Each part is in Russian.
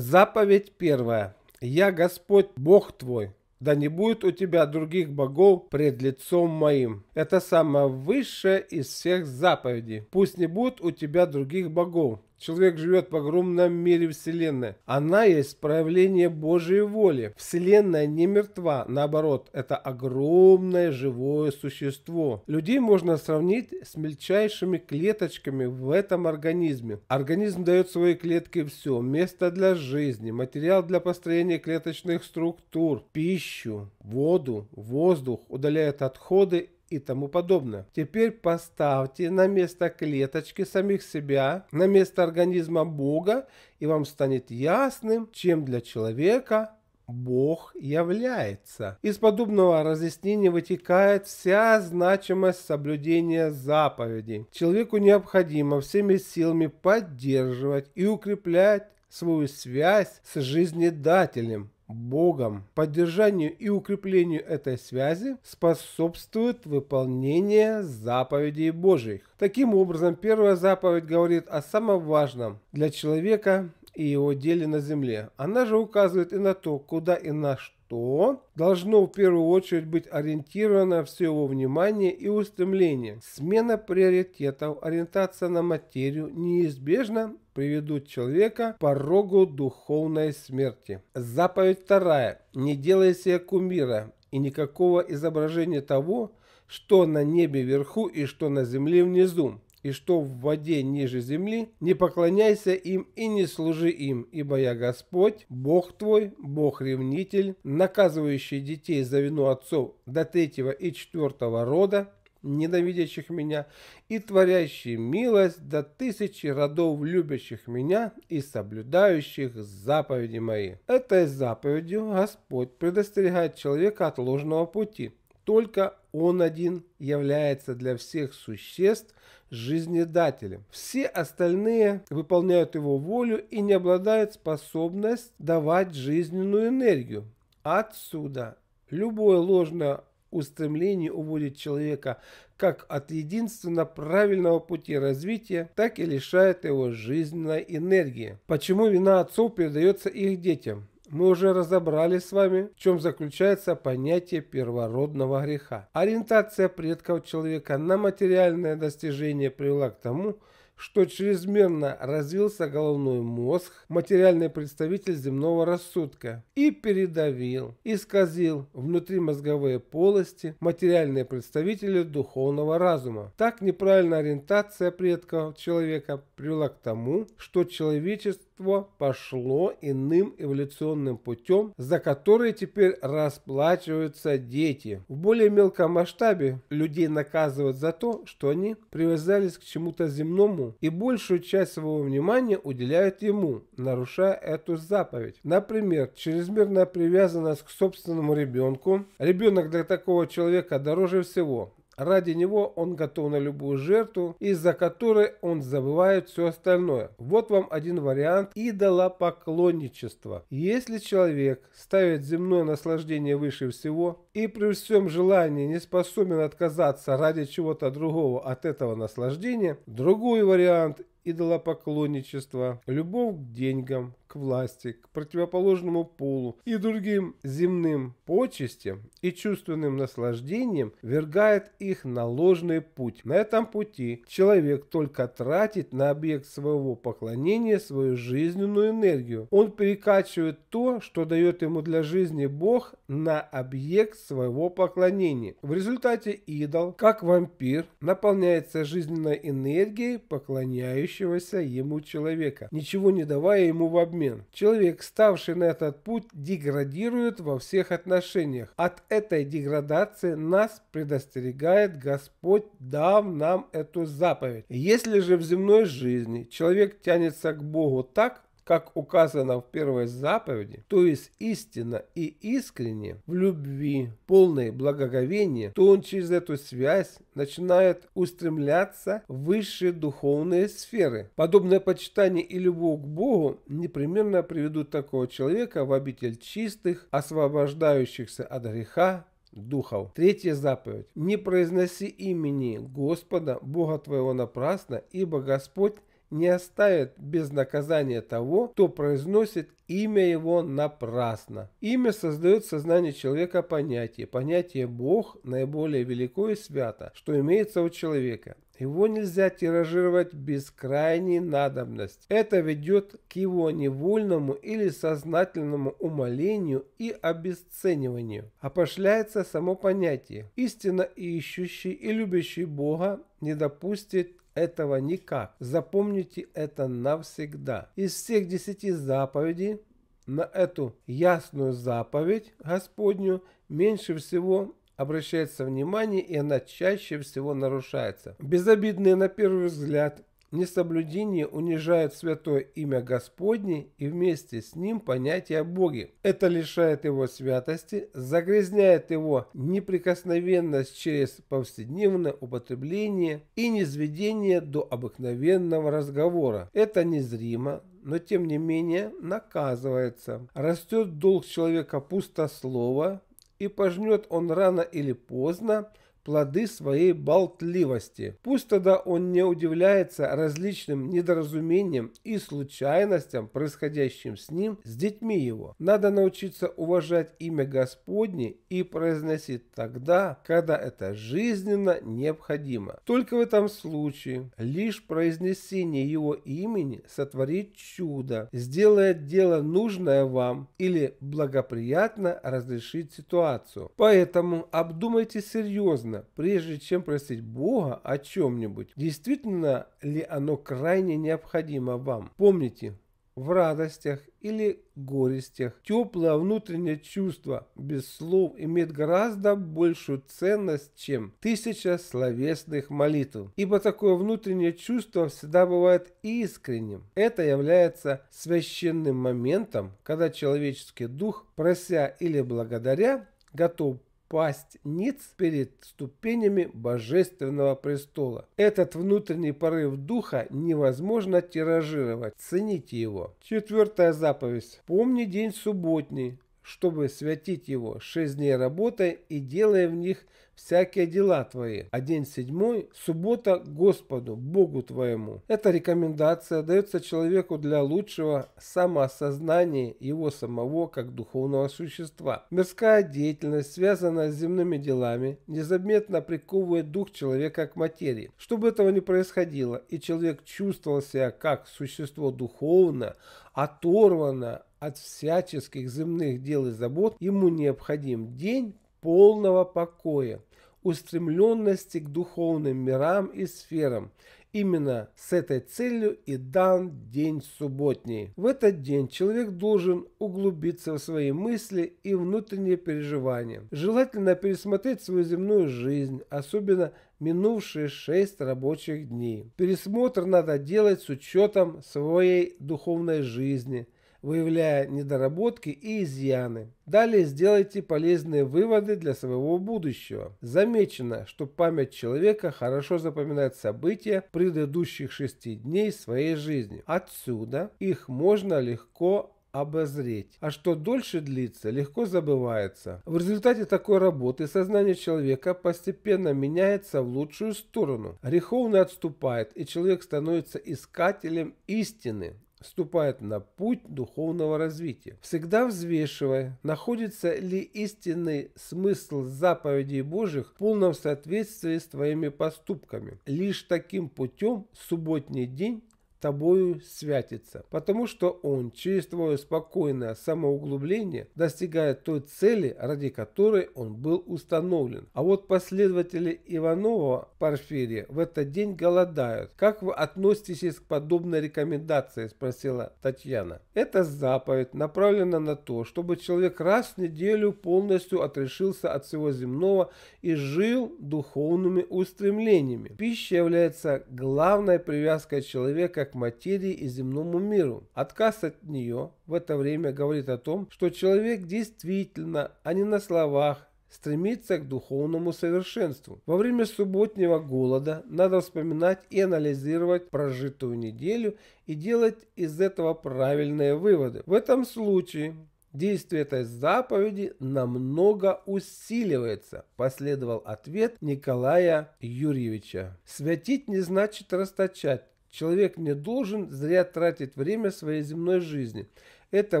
Заповедь первая. Я Господь Бог твой, да не будет у тебя других богов пред лицом моим. Это самое высшее из всех заповедей. Пусть не будет у тебя других богов. Человек живет в огромном мире Вселенной. Она есть проявление Божьей воли. Вселенная не мертва, наоборот, это огромное живое существо. Людей можно сравнить с мельчайшими клеточками в этом организме. Организм дает своей клетке все. Место для жизни, материал для построения клеточных структур, пищу, воду, воздух, удаляет отходы и тому подобное. Теперь поставьте на место клеточки самих себя, на место организма Бога, и вам станет ясным, чем для человека Бог является. Из подобного разъяснения вытекает вся значимость соблюдения заповедей. Человеку необходимо всеми силами поддерживать и укреплять свою связь с жизнедателем, Богом. Поддержанию и укреплению этой связи способствует выполнение заповедей Божьих. Таким образом, первая заповедь говорит о самом важном для человека и его деле на земле. Она же указывает и на то, куда и на что должно в первую очередь быть ориентировано все его внимание и устремление. Смена приоритетов, ориентация на материю неизбежна приведут человека к порогу духовной смерти. Заповедь вторая. Не делай себе кумира и никакого изображения того, что на небе вверху и что на земле внизу, и что в воде ниже земли, не поклоняйся им и не служи им, ибо я Господь, Бог твой, Бог-ревнитель, наказывающий детей за вину отцов до третьего и четвертого рода, ненавидящих меня, и творящий милость до тысячи родов, любящих меня и соблюдающих заповеди мои. Этой заповедью Господь предостерегает человека от ложного пути. Только Он один является для всех существ жизнедателем. Все остальные выполняют Его волю и не обладают способностью давать жизненную энергию. Отсюда любое ложное устремлений уводит человека как от единственно правильного пути развития, так и лишает его жизненной энергии. Почему вина отцов передается их детям? Мы уже разобрали с вами, в чем заключается понятие первородного греха. Ориентация предков человека на материальное достижение привела к тому, что чрезмерно развился головной мозг, материальный представитель земного рассудка, и передавил, исказил внутримозговые полости материальные представители духовного разума. Так неправильная ориентация предков человека привела к тому, что человечество человечество пошло иным эволюционным путем, за который теперь расплачиваются дети. В более мелком масштабе людей наказывают за то, что они привязались к чему-то земному и большую часть своего внимания уделяют ему, нарушая эту заповедь. Например, чрезмерная привязанность к собственному ребенку. Ребенок для такого человека дороже всего. Ради него он готов на любую жертву, из-за которой он забывает все остальное. Вот вам один вариант идолопоклонничества. Если человек ставит земное наслаждение выше всего и при всем желании не способен отказаться ради чего-то другого от этого наслаждения, другой вариант идолопоклонничества – любовь к деньгам, к власти, к противоположному полу и другим земным почестям и чувственным наслаждениям вергает их на ложный путь. На этом пути человек только тратит на объект своего поклонения свою жизненную энергию. Он перекачивает то, что дает ему для жизни Бог, на объект своего поклонения. В результате идол, как вампир, наполняется жизненной энергией поклоняющегося ему человека, ничего не давая ему в обмен обмен. Человек, ставший на этот путь, деградирует во всех отношениях. От этой деградации нас предостерегает Господь, дав нам эту заповедь. Если же в земной жизни человек тянется к Богу так, как указано в первой заповеди, то есть истинно и искренне, в любви, полное благоговение, то он через эту связь начинает устремляться в высшие духовные сферы. Подобное почитание и любовь к Богу непременно приведут такого человека в обитель чистых, освобождающихся от греха, духов. Третья заповедь. Не произноси имени Господа, Бога твоего напрасно, ибо Господь не оставит без наказания того, кто произносит имя его напрасно. Имя создает в сознании человека понятие. Понятие «Бог» наиболее велико и свято, что имеется у человека. Его нельзя тиражировать без крайней надобности. Это ведет к его невольному или сознательному умолению и обесцениванию. Опошляется само понятие. Истинно ищущий и любящий Бога не допустит этого никак. Запомните это навсегда. Из всех десяти заповедей на эту ясную заповедь Господню меньше всего обращается внимание и она чаще всего нарушается. Безобидные на первый взгляд Несоблюдение унижает святое имя Господне и вместе с ним понятие о Боге. Это лишает его святости, загрязняет его неприкосновенность через повседневное употребление и низведение до обыкновенного разговора. Это незримо, но тем не менее наказывается. Растет долг человека пустослова, и пожнет он рано или поздно плоды своей болтливости. Пусть тогда он не удивляется различным недоразумениям и случайностям, происходящим с ним, с детьми его. Надо научиться уважать имя Господне и произносить тогда, когда это жизненно необходимо. Только в этом случае лишь произнесение его имени сотворит чудо, сделает дело нужное вам или благоприятно разрешит ситуацию. Поэтому обдумайте серьезно важно, прежде чем просить Бога о чем-нибудь, действительно ли оно крайне необходимо вам. Помните, в радостях или горестях. Теплое внутреннее чувство без слов имеет гораздо большую ценность, чем тысяча словесных молитв. Ибо такое внутреннее чувство всегда бывает искренним. Это является священным моментом, когда человеческий дух, прося или благодаря, готов пасть ниц перед ступенями божественного престола. Этот внутренний порыв духа невозможно тиражировать, цените его. Четвертая заповедь. Помни день субботний, чтобы святить его шесть дней работой и делая в них всякие дела твои. А день седьмой – суббота Господу, Богу твоему. Эта рекомендация дается человеку для лучшего самоосознания его самого как духовного существа. Мирская деятельность, связанная с земными делами, незаметно приковывает дух человека к материи. Чтобы этого не происходило, и человек чувствовал себя как существо духовно, оторванное от всяческих земных дел и забот, ему необходим день полного покоя, устремленности к духовным мирам и сферам. Именно с этой целью и дан день субботний. В этот день человек должен углубиться в свои мысли и внутренние переживания. Желательно пересмотреть свою земную жизнь, особенно минувшие шесть рабочих дней. Пересмотр надо делать с учетом своей духовной жизни – выявляя недоработки и изъяны. Далее сделайте полезные выводы для своего будущего. Замечено, что память человека хорошо запоминает события предыдущих шести дней своей жизни. Отсюда их можно легко обозреть. А что дольше длится, легко забывается. В результате такой работы сознание человека постепенно меняется в лучшую сторону. Греховно отступает, и человек становится искателем истины, вступает на путь духовного развития, всегда взвешивая, находится ли истинный смысл заповедей Божьих в полном соответствии с твоими поступками. Лишь таким путем субботний день тобою святится, потому что он через твое спокойное самоуглубление достигает той цели, ради которой он был установлен. А вот последователи Иванова Порфирия в этот день голодают. Как вы относитесь к подобной рекомендации? спросила Татьяна. Эта заповедь направлена на то, чтобы человек раз в неделю полностью отрешился от всего земного и жил духовными устремлениями. Пища является главной привязкой человека к материи и земному миру. Отказ от нее в это время говорит о том, что человек действительно, а не на словах, стремиться к духовному совершенству. Во время субботнего голода надо вспоминать и анализировать прожитую неделю и делать из этого правильные выводы. В этом случае действие этой заповеди намного усиливается, последовал ответ Николая Юрьевича. Святить не значит расточать, Человек не должен зря тратить время своей земной жизни. Это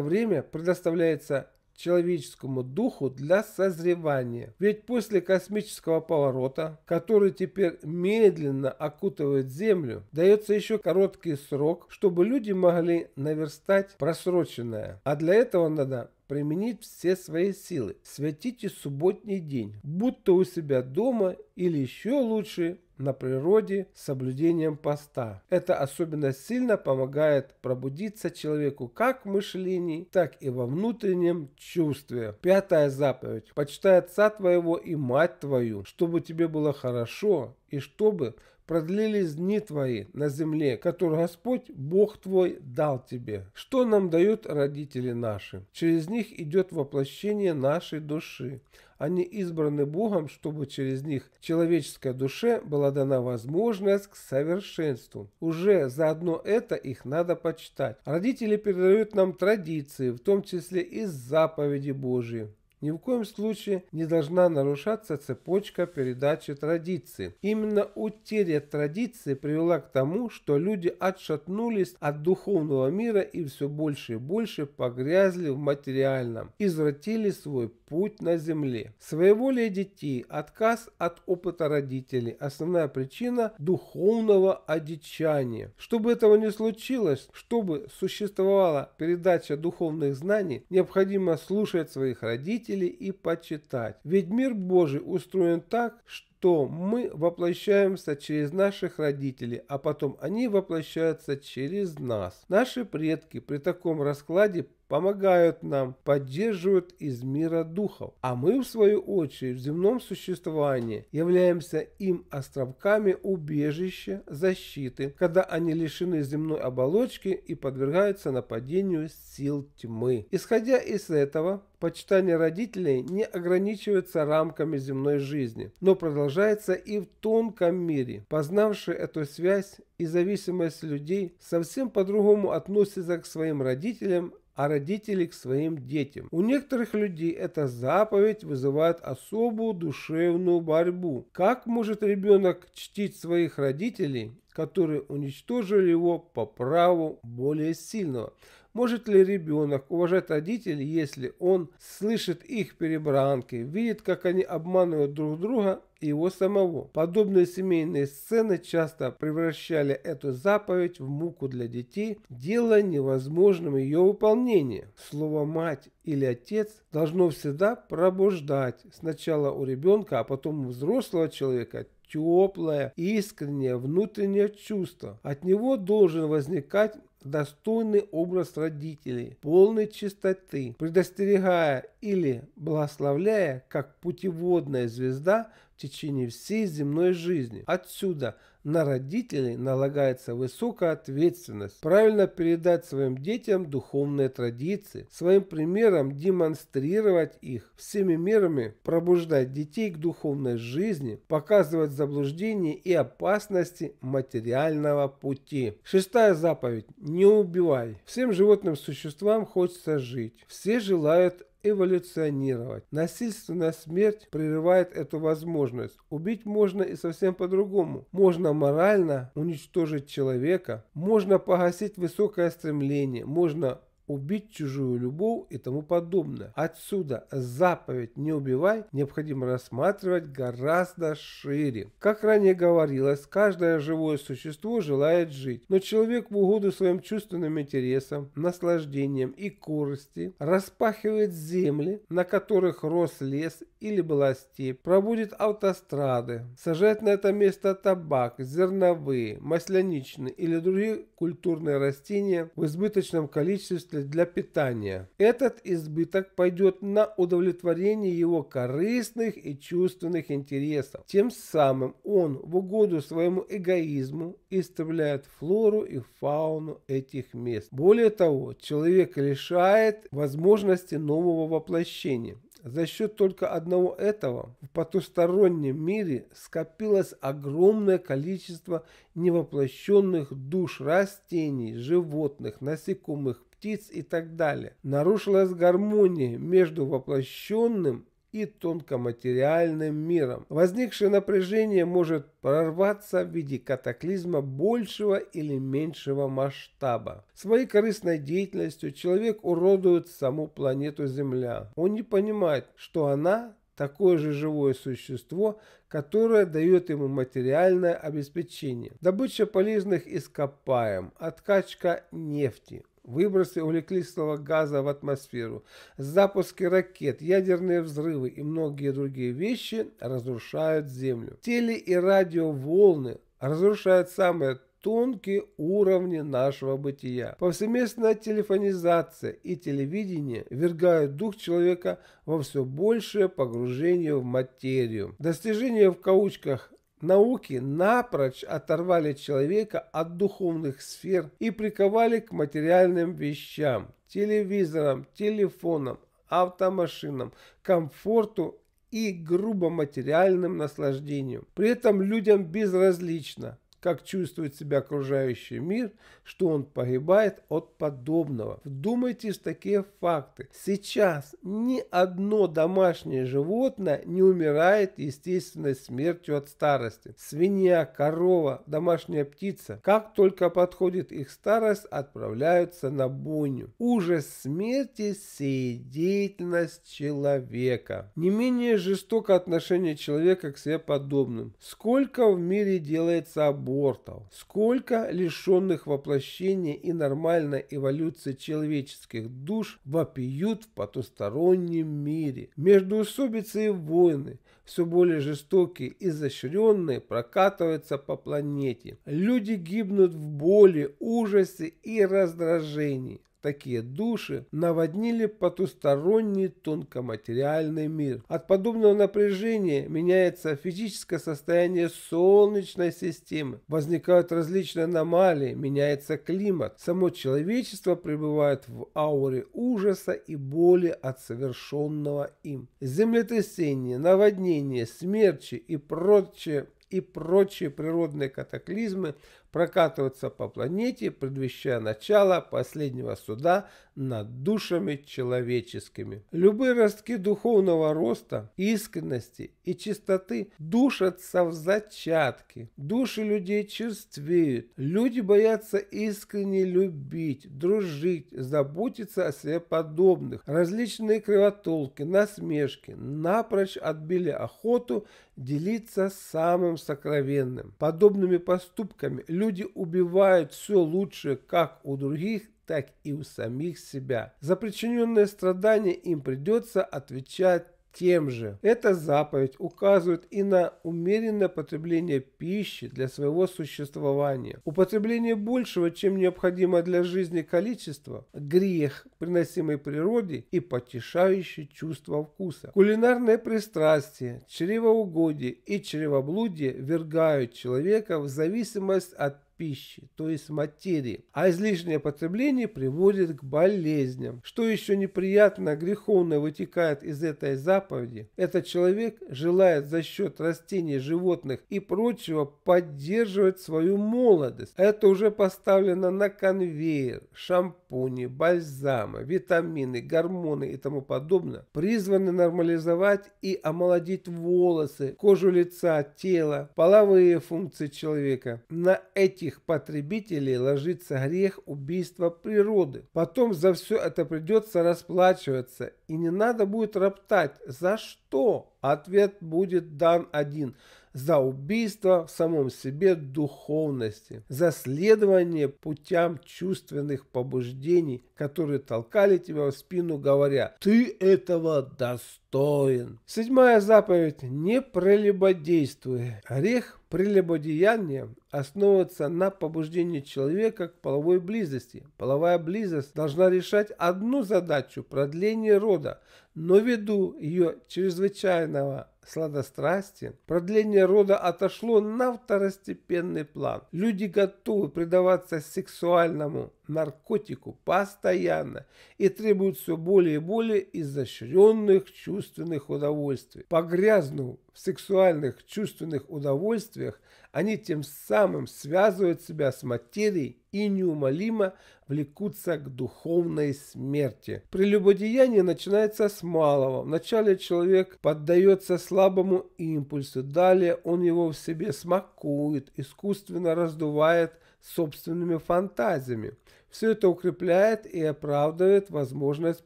время предоставляется человеческому духу для созревания. Ведь после космического поворота, который теперь медленно окутывает Землю, дается еще короткий срок, чтобы люди могли наверстать просроченное. А для этого надо применить все свои силы. Святите субботний день, будто у себя дома или еще лучше на природе с соблюдением поста. Это особенно сильно помогает пробудиться человеку как в мышлении, так и во внутреннем чувстве. Пятая заповедь. Почитай отца твоего и мать твою, чтобы тебе было хорошо и чтобы продлились дни твои на земле, которую Господь, Бог твой, дал тебе. Что нам дают родители наши? Через них идет воплощение нашей души. Они избраны Богом, чтобы через них человеческой душе была дана возможность к совершенству. Уже заодно это их надо почитать. Родители передают нам традиции, в том числе и заповеди Божьи ни в коем случае не должна нарушаться цепочка передачи традиции. Именно утеря традиции привела к тому, что люди отшатнулись от духовного мира и все больше и больше погрязли в материальном, извратили свой путь на земле. Своеволие детей, отказ от опыта родителей – основная причина духовного одичания. Чтобы этого не случилось, чтобы существовала передача духовных знаний, необходимо слушать своих родителей, мыслителей и почитать. Ведь мир Божий устроен так, что то мы воплощаемся через наших родителей, а потом они воплощаются через нас. Наши предки при таком раскладе помогают нам, поддерживают из мира духов. А мы, в свою очередь, в земном существовании являемся им островками убежища, защиты, когда они лишены земной оболочки и подвергаются нападению сил тьмы. Исходя из этого, почитание родителей не ограничивается рамками земной жизни, но продолжается продолжается и в тонком мире. познавший эту связь и зависимость людей совсем по-другому относится к своим родителям, а родители к своим детям. У некоторых людей эта заповедь вызывает особую душевную борьбу. Как может ребенок чтить своих родителей, которые уничтожили его по праву более сильного – может ли ребенок уважать родителей, если он слышит их перебранки, видит, как они обманывают друг друга и его самого? Подобные семейные сцены часто превращали эту заповедь в муку для детей, делая невозможным ее выполнение. Слово «мать» или «отец» должно всегда пробуждать сначала у ребенка, а потом у взрослого человека теплое, искреннее внутреннее чувство. От него должен возникать достойный образ родителей, полной чистоты, предостерегая или благословляя, как путеводная звезда в течение всей земной жизни. Отсюда на родителей налагается высокая ответственность правильно передать своим детям духовные традиции, своим примером демонстрировать их, всеми мерами пробуждать детей к духовной жизни, показывать заблуждения и опасности материального пути. Шестая заповедь – не убивай. Всем животным существам хочется жить. Все желают эволюционировать. Насильственная смерть прерывает эту возможность. Убить можно и совсем по-другому. Можно морально уничтожить человека, можно погасить высокое стремление, можно убить чужую любовь и тому подобное. Отсюда заповедь «не убивай» необходимо рассматривать гораздо шире. Как ранее говорилось, каждое живое существо желает жить, но человек в угоду своим чувственным интересам, наслаждениям и корости распахивает земли, на которых рос лес или была степь, проводит автострады, сажает на это место табак, зерновые, масляничные или другие культурные растения в избыточном количестве для питания. Этот избыток пойдет на удовлетворение его корыстных и чувственных интересов. Тем самым он в угоду своему эгоизму истребляет флору и фауну этих мест. Более того, человек лишает возможности нового воплощения. За счет только одного этого в потустороннем мире скопилось огромное количество невоплощенных душ растений, животных, насекомых, птиц и так далее. Нарушилась гармония между воплощенным и тонкоматериальным миром. Возникшее напряжение может прорваться в виде катаклизма большего или меньшего масштаба. Своей корыстной деятельностью человек уродует саму планету Земля. Он не понимает, что она такое же живое существо, которое дает ему материальное обеспечение. Добыча полезных ископаем, откачка нефти, Выбросы углекислого газа в атмосферу, запуски ракет, ядерные взрывы и многие другие вещи разрушают Землю. Теле- и радиоволны разрушают самые тонкие уровни нашего бытия. Повсеместная телефонизация и телевидение вергают дух человека во все большее погружение в материю. Достижение в каучках Науки напрочь оторвали человека от духовных сфер и приковали к материальным вещам, телевизорам, телефонам, автомашинам, комфорту и грубо материальным наслаждениям. При этом людям безразлично, как чувствует себя окружающий мир, что он погибает от подобного. Вдумайтесь в такие факты. Сейчас ни одно домашнее животное не умирает естественной смертью от старости. Свинья, корова, домашняя птица. Как только подходит их старость, отправляются на бойню. Ужас смерти – сей деятельность человека. Не менее жестоко отношение человека к себе подобным. Сколько в мире делается обоих абортов, сколько лишенных воплощения и нормальной эволюции человеческих душ вопиют в потустороннем мире. Междуусобицы и войны, все более жестокие и изощренные, прокатываются по планете. Люди гибнут в боли, ужасе и раздражении такие души наводнили потусторонний тонкоматериальный мир. От подобного напряжения меняется физическое состояние Солнечной системы, возникают различные аномалии, меняется климат, само человечество пребывает в ауре ужаса и боли от совершенного им. Землетрясения, наводнения, смерчи и прочее и прочие природные катаклизмы прокатываться по планете, предвещая начало последнего суда над душами человеческими. Любые ростки духовного роста, искренности и чистоты душатся в зачатке. Души людей черствеют. Люди боятся искренне любить, дружить, заботиться о себе подобных. Различные кривотолки, насмешки напрочь отбили охоту делиться самым сокровенным. Подобными поступками – люди убивают все лучшее как у других, так и у самих себя. За причиненные страдания им придется отвечать тем же. Эта заповедь указывает и на умеренное потребление пищи для своего существования. Употребление большего, чем необходимо для жизни количества, грех, приносимый природе и потешающий чувство вкуса. Кулинарное пристрастие, чревоугодие и чревоблудие вергают человека в зависимость от пищи, то есть материи, а излишнее потребление приводит к болезням. Что еще неприятно, греховно вытекает из этой заповеди, этот человек желает за счет растений, животных и прочего поддерживать свою молодость. Это уже поставлено на конвейер, шампуни, бальзамы, витамины, гормоны и тому подобное, призваны нормализовать и омолодить волосы, кожу лица, тела, половые функции человека. На этих русских потребителей ложится грех убийства природы. Потом за все это придется расплачиваться, и не надо будет роптать. За что? Ответ будет дан один – за убийство в самом себе духовности, за следование путям чувственных побуждений, которые толкали тебя в спину, говоря «ты этого достоин». Седьмая заповедь – не прелюбодействуй. Грех прелюбодеяние основывается на побуждении человека к половой близости. Половая близость должна решать одну задачу – продление рода, но ввиду ее чрезвычайного сладострастен, продление рода отошло на второстепенный план. Люди готовы предаваться сексуальному наркотику постоянно и требуют все более и более изощренных чувственных удовольствий. Погрязнув в сексуальных чувственных удовольствиях, они тем самым связывают себя с материей и неумолимо влекутся к духовной смерти. Прелюбодеяние начинается с малого. Вначале человек поддается слабому импульсу, далее он его в себе смакует, искусственно раздувает собственными фантазиями. Все это укрепляет и оправдывает возможность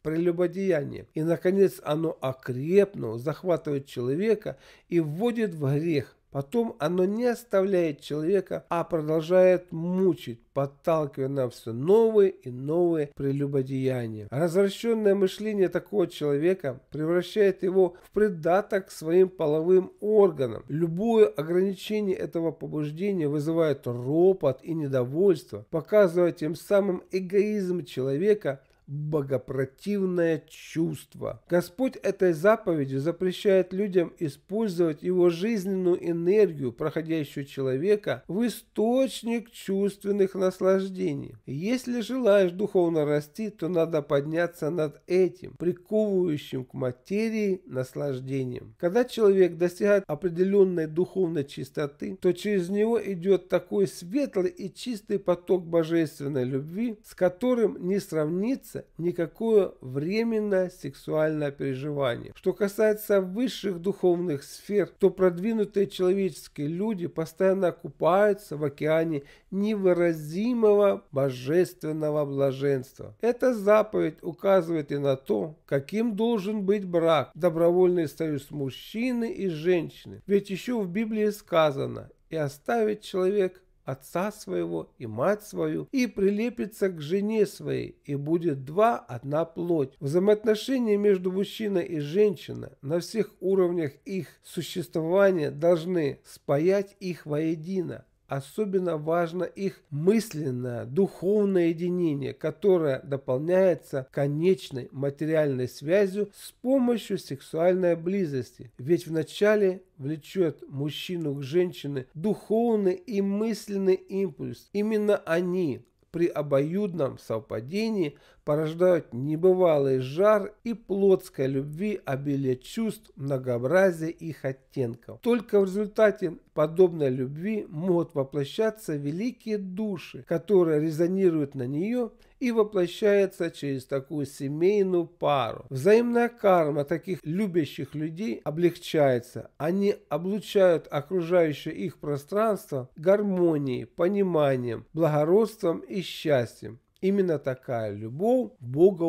прелюбодеяния. И, наконец, оно окрепнуло, захватывает человека и вводит в грех, Потом оно не оставляет человека, а продолжает мучить, подталкивая на все новые и новые прелюбодеяния. Развращенное мышление такого человека превращает его в предаток к своим половым органам. Любое ограничение этого побуждения вызывает ропот и недовольство, показывая тем самым эгоизм человека, богопротивное чувство. Господь этой заповедью запрещает людям использовать его жизненную энергию, проходящую человека, в источник чувственных наслаждений. Если желаешь духовно расти, то надо подняться над этим, приковывающим к материи наслаждением. Когда человек достигает определенной духовной чистоты, то через него идет такой светлый и чистый поток божественной любви, с которым не сравнится имеется никакое временное сексуальное переживание. Что касается высших духовных сфер, то продвинутые человеческие люди постоянно купаются в океане невыразимого божественного блаженства. Эта заповедь указывает и на то, каким должен быть брак, добровольный союз мужчины и женщины. Ведь еще в Библии сказано, и оставит человек отца своего и мать свою, и прилепится к жене своей, и будет два одна плоть. Взаимоотношения между мужчиной и женщиной на всех уровнях их существования должны спаять их воедино, Особенно важно их мысленное, духовное единение, которое дополняется конечной материальной связью с помощью сексуальной близости. Ведь вначале влечет мужчину к женщине духовный и мысленный импульс. Именно они при обоюдном совпадении порождают небывалый жар и плотской любви обилие чувств, многообразие их оттенков. Только в результате подобной любви могут воплощаться великие души, которые резонируют на нее и воплощается через такую семейную пару. Взаимная карма таких любящих людей облегчается. Они облучают окружающее их пространство гармонией, пониманием, благородством и счастьем. Именно такая любовь Бога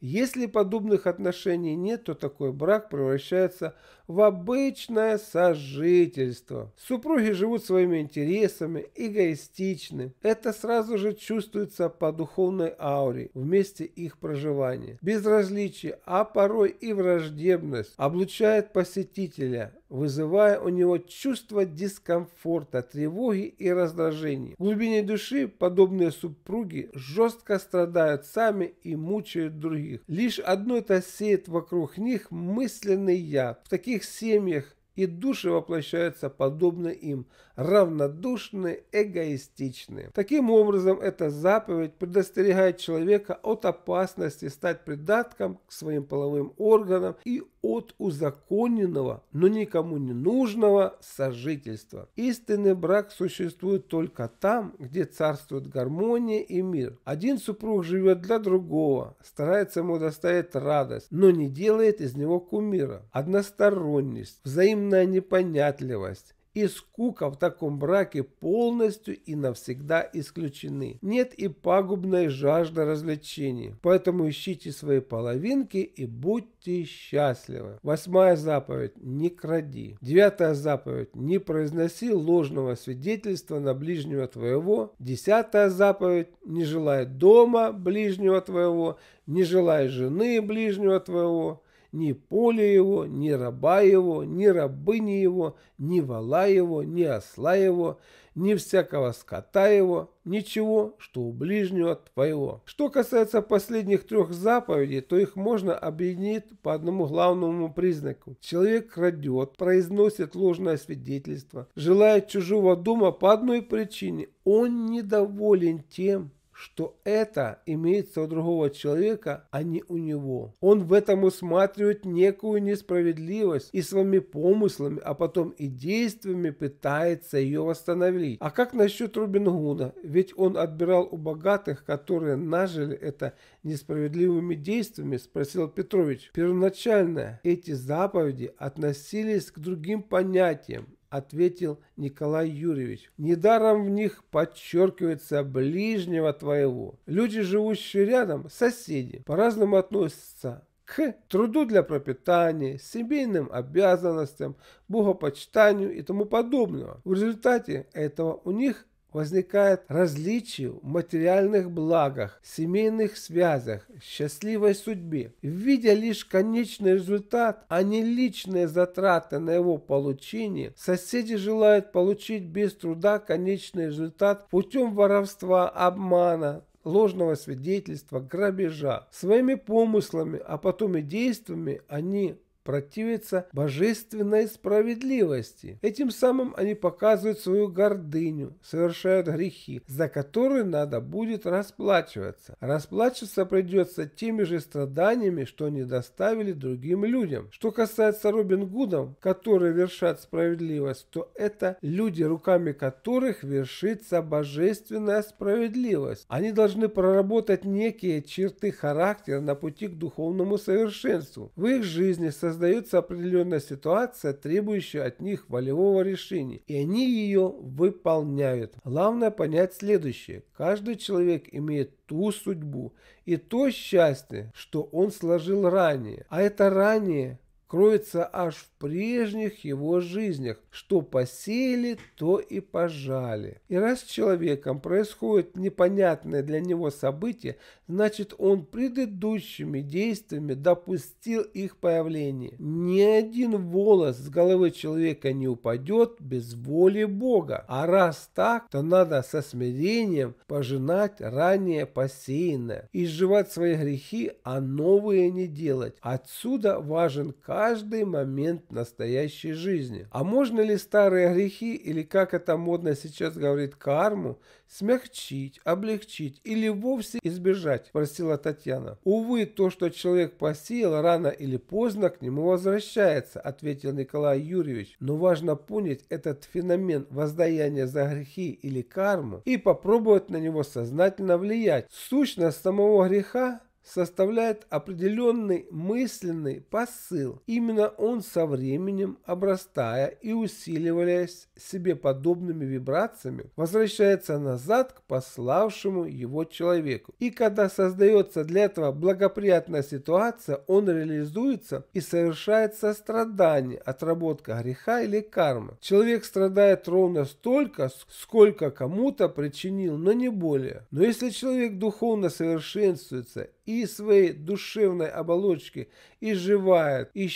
Если подобных отношений нет, то такой брак превращается в обычное сожительство. Супруги живут своими интересами, эгоистичны. Это сразу же чувствуется по духовной ауре в месте их проживания. Безразличие, а порой и враждебность облучает посетителя, вызывая у него чувство дискомфорта, тревоги и раздражения. В глубине души подобные супруги жестко страдают сами и мучают других. Лишь одно это сеет вокруг них мысленный яд. В таких их семьях и души воплощаются подобно им, равнодушны, эгоистичны. Таким образом, эта заповедь предостерегает человека от опасности стать придатком к своим половым органам и от узаконенного, но никому не нужного сожительства. Истинный брак существует только там, где царствует гармония и мир. Один супруг живет для другого, старается ему доставить радость, но не делает из него кумира. Односторонность, взаимная непонятливость, и скука в таком браке полностью и навсегда исключены. Нет и пагубной жажды развлечений. Поэтому ищите свои половинки и будьте счастливы. Восьмая заповедь – не кради. Девятая заповедь – не произноси ложного свидетельства на ближнего твоего. Десятая заповедь – не желай дома ближнего твоего, не желай жены ближнего твоего ни поле его, ни раба его, ни рабыни его, ни вала его, ни осла его, ни всякого скота его, ничего, что у ближнего твоего. Что касается последних трех заповедей, то их можно объединить по одному главному признаку. Человек крадет, произносит ложное свидетельство, желает чужого дома по одной причине. Он недоволен тем, что это имеется у другого человека, а не у него. Он в этом усматривает некую несправедливость и своими помыслами, а потом и действиями пытается ее восстановить. А как насчет Робин Гуда? Ведь он отбирал у богатых, которые нажили это несправедливыми действиями, спросил Петрович. Первоначально эти заповеди относились к другим понятиям ответил Николай Юрьевич. «Недаром в них подчеркивается ближнего твоего. Люди, живущие рядом, соседи, по-разному относятся к труду для пропитания, семейным обязанностям, богопочитанию и тому подобного. В результате этого у них возникает различие в материальных благах, семейных связях, счастливой судьбе. Видя лишь конечный результат, а не личные затраты на его получение, соседи желают получить без труда конечный результат путем воровства, обмана, ложного свидетельства, грабежа. Своими помыслами, а потом и действиями они противятся божественной справедливости. Этим самым они показывают свою гордыню, совершают грехи, за которые надо будет расплачиваться. Расплачиваться придется теми же страданиями, что они доставили другим людям. Что касается Робин Гудов, которые вершат справедливость, то это люди, руками которых вершится божественная справедливость. Они должны проработать некие черты характера на пути к духовному совершенству. В их жизни со создается определенная ситуация, требующая от них волевого решения, и они ее выполняют. Главное понять следующее. Каждый человек имеет ту судьбу и то счастье, что он сложил ранее. А это ранее кроется аж в прежних его жизнях, что посеяли, то и пожали. И раз с человеком происходит непонятное для него событие, значит он предыдущими действиями допустил их появление. Ни один волос с головы человека не упадет без воли Бога. А раз так, то надо со смирением пожинать ранее посеянное, изживать свои грехи, а новые не делать. Отсюда важен каждый каждый момент настоящей жизни. А можно ли старые грехи, или как это модно сейчас говорит, карму, смягчить, облегчить или вовсе избежать, спросила Татьяна. Увы, то, что человек посеял, рано или поздно к нему возвращается, ответил Николай Юрьевич. Но важно понять этот феномен воздаяния за грехи или карму и попробовать на него сознательно влиять. Сущность самого греха составляет определенный мысленный посыл. Именно он со временем, обрастая и усиливаясь себе подобными вибрациями, возвращается назад к пославшему его человеку. И когда создается для этого благоприятная ситуация, он реализуется и совершается страдание, отработка греха или кармы. Человек страдает ровно столько, сколько кому-то причинил, но не более. Но если человек духовно совершенствуется и своей душевной оболочки изживает и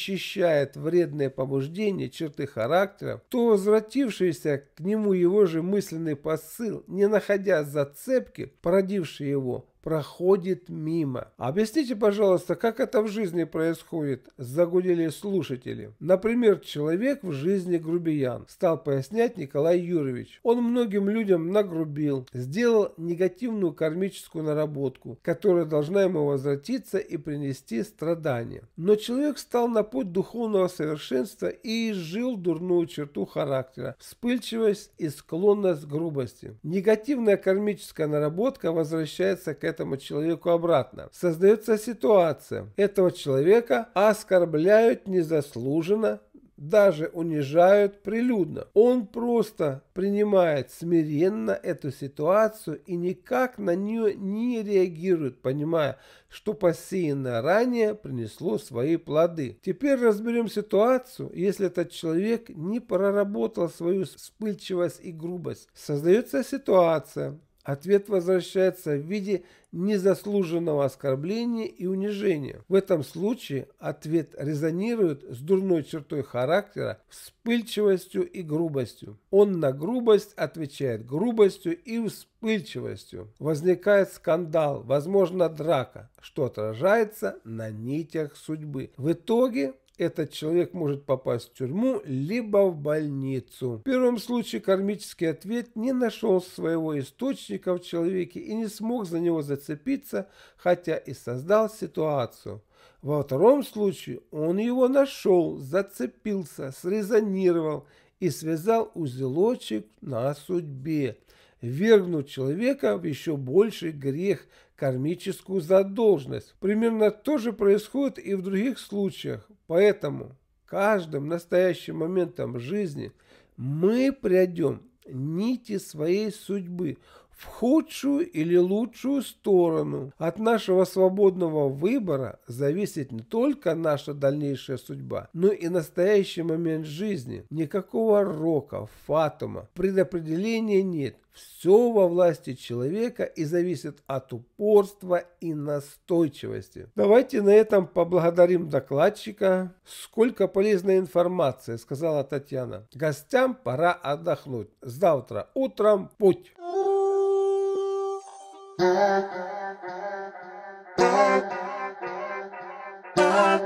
вредные побуждения, черты характера, то возвратившийся к нему его же мысленный посыл, не находя зацепки, породивший его, проходит мимо. Объясните, пожалуйста, как это в жизни происходит, загудели слушатели. Например, человек в жизни грубиян, стал пояснять Николай Юрьевич. Он многим людям нагрубил, сделал негативную кармическую наработку, которая должна ему возвратиться и принести страдания. Но человек стал на путь духовного совершенства и изжил дурную черту характера, вспыльчивость и склонность к грубости. Негативная кармическая наработка возвращается к этому этому человеку обратно. Создается ситуация. Этого человека оскорбляют незаслуженно, даже унижают прилюдно. Он просто принимает смиренно эту ситуацию и никак на нее не реагирует, понимая, что посеянное ранее принесло свои плоды. Теперь разберем ситуацию, если этот человек не проработал свою вспыльчивость и грубость. Создается ситуация, ответ возвращается в виде незаслуженного оскорбления и унижения. В этом случае ответ резонирует с дурной чертой характера, вспыльчивостью и грубостью. Он на грубость отвечает грубостью и вспыльчивостью. Возникает скандал, возможно драка, что отражается на нитях судьбы. В итоге этот человек может попасть в тюрьму, либо в больницу. В первом случае кармический ответ не нашел своего источника в человеке и не смог за него зацепиться, хотя и создал ситуацию. Во втором случае он его нашел, зацепился, срезонировал и связал узелочек на судьбе, вергнув человека в еще больший грех, кармическую задолженность. Примерно то же происходит и в других случаях. Поэтому каждым настоящим моментом жизни мы придем нити своей судьбы, в худшую или лучшую сторону. От нашего свободного выбора зависит не только наша дальнейшая судьба, но и настоящий момент жизни. Никакого рока, фатума, предопределения нет. Все во власти человека и зависит от упорства и настойчивости. Давайте на этом поблагодарим докладчика. Сколько полезной информации, сказала Татьяна. Гостям пора отдохнуть. Завтра утром путь. Uh, uh, uh,